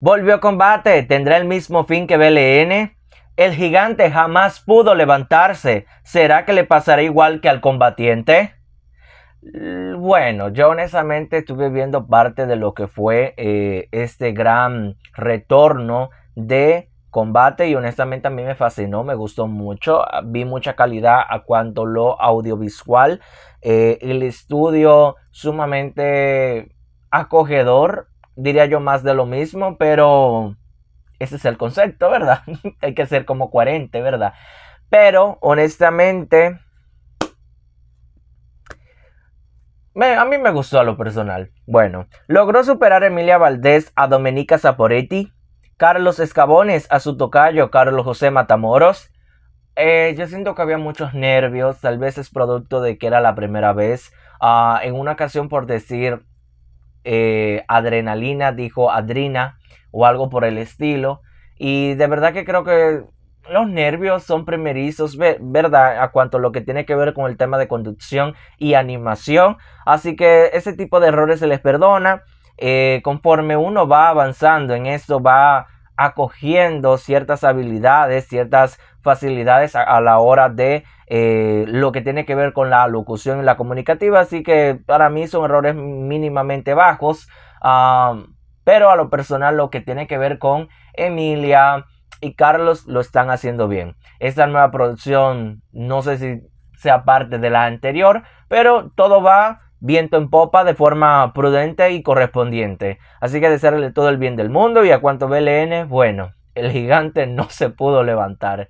Volvió a combate, tendrá el mismo fin que BLN. El gigante jamás pudo levantarse. ¿Será que le pasará igual que al combatiente? Bueno, yo honestamente estuve viendo parte de lo que fue eh, este gran retorno de combate y honestamente a mí me fascinó, me gustó mucho, vi mucha calidad a cuanto lo audiovisual, eh, el estudio sumamente acogedor, diría yo más de lo mismo, pero ese es el concepto, ¿verdad? Hay que ser como coherente, ¿verdad? Pero honestamente, a mí me gustó a lo personal. Bueno, logró superar Emilia Valdés a Domenica Saporetti? Carlos Escabones a su tocayo Carlos José Matamoros. Eh, yo siento que había muchos nervios, tal vez es producto de que era la primera vez. Ah, en una ocasión, por decir, eh, adrenalina, dijo adrina o algo por el estilo. Y de verdad que creo que los nervios son primerizos, ¿verdad? A cuanto a lo que tiene que ver con el tema de conducción y animación. Así que ese tipo de errores se les perdona. Eh, conforme uno va avanzando en esto, va acogiendo ciertas habilidades, ciertas facilidades a, la hora de eh, lo que tiene que ver con la locución y la comunicativa. Así que para mí son errores mínimamente bajos. pero a lo personal lo que tiene que ver con Emilia y Carlos lo están haciendo bien. Esta nueva producción no sé si sea parte de la anterior, pero todo va viento en popa de forma prudente y correspondiente. Así que desearle todo el bien del mundo y a cuanto BLN, bueno, el gigante no se pudo levantar.